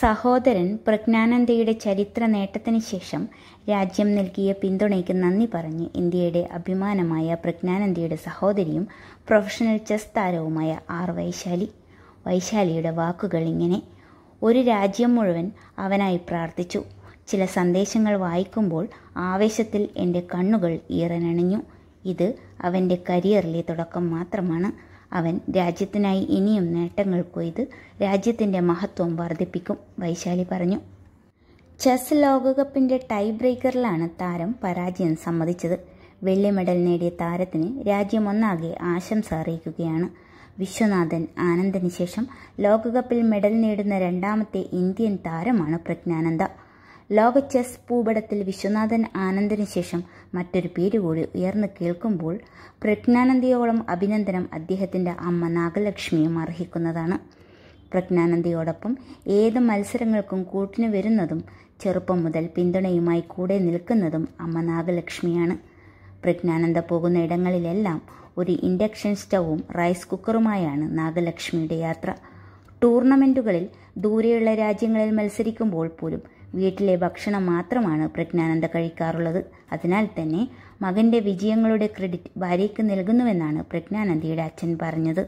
സഹോദരൻ പ്രജ്ഞാനന്ദയുടെ ചരിത്ര നേട്ടത്തിന് ശേഷം രാജ്യം നൽകിയ പിന്തുണയ്ക്ക് നന്ദി പറഞ്ഞ് ഇന്ത്യയുടെ അഭിമാനമായ പ്രജ്ഞാനന്ദയുടെ സഹോദരിയും പ്രൊഫഷണൽ ചെസ് താരവുമായ ആർ വൈശാലി വൈശാലിയുടെ വാക്കുകൾ ഇങ്ങനെ ഒരു രാജ്യം മുഴുവൻ അവനായി പ്രാർത്ഥിച്ചു ചില സന്ദേശങ്ങൾ വായിക്കുമ്പോൾ ആവേശത്തിൽ എൻ്റെ കണ്ണുകൾ ഈറനണിഞ്ഞു ഇത് അവൻ്റെ കരിയറിലെ തുടക്കം മാത്രമാണ് അവൻ രാജ്യത്തിനായി ഇനിയും നേട്ടങ്ങൾ കൊയ്ത് രാജ്യത്തിൻ്റെ മഹത്വം വർദ്ധിപ്പിക്കും വൈശാലി പറഞ്ഞു ചെസ് ലോകകപ്പിൻ്റെ ടൈ ബ്രേക്കറിലാണ് താരം പരാജയം സമ്മതിച്ചത് വെള്ളി മെഡൽ നേടിയ താരത്തിന് രാജ്യമൊന്നാകെ ആശംസ അറിയിക്കുകയാണ് വിശ്വനാഥൻ ആനന്ദിന് ശേഷം ലോകകപ്പിൽ മെഡൽ നേടുന്ന രണ്ടാമത്തെ ഇന്ത്യൻ താരമാണ് പ്രജ്ഞാനന്ദ ലോക ചെസ് ഭൂപടത്തിൽ വിശ്വനാഥൻ ആനന്ദിന് ശേഷം മറ്റൊരു പേര് കൂടി ഉയർന്നു കേൾക്കുമ്പോൾ പ്രജ്ഞാനന്ദിയോളം അഭിനന്ദനം അദ്ദേഹത്തിൻ്റെ അമ്മ നാഗലക്ഷ്മിയും അർഹിക്കുന്നതാണ് പ്രജ്ഞാനന്ദിയോടൊപ്പം ഏത് മത്സരങ്ങൾക്കും കൂട്ടിന് വരുന്നതും ചെറുപ്പം മുതൽ പിന്തുണയുമായി കൂടെ നിൽക്കുന്നതും അമ്മ നാഗലക്ഷ്മിയാണ് പ്രജ്ഞാനന്ദ പോകുന്ന ഇടങ്ങളിലെല്ലാം ഒരു ഇൻഡക്ഷൻ സ്റ്റവും റൈസ് കുക്കറുമായാണ് നാഗലക്ഷ്മിയുടെ യാത്ര ടൂർണമെൻറ്റുകളിൽ ദൂരെയുള്ള രാജ്യങ്ങളിൽ മത്സരിക്കുമ്പോൾ പോലും വീട്ടിലെ ഭക്ഷണം മാത്രമാണ് പ്രജ്ഞാനന്ദ കഴിക്കാറുള്ളത് അതിനാൽ തന്നെ മകന്റെ വിജയങ്ങളുടെ ക്രെഡിറ്റ് ഭാര്യയ്ക്ക് നൽകുന്നുവെന്നാണ് പ്രജ്ഞാനന്ദയുടെ അച്ഛൻ പറഞ്ഞത്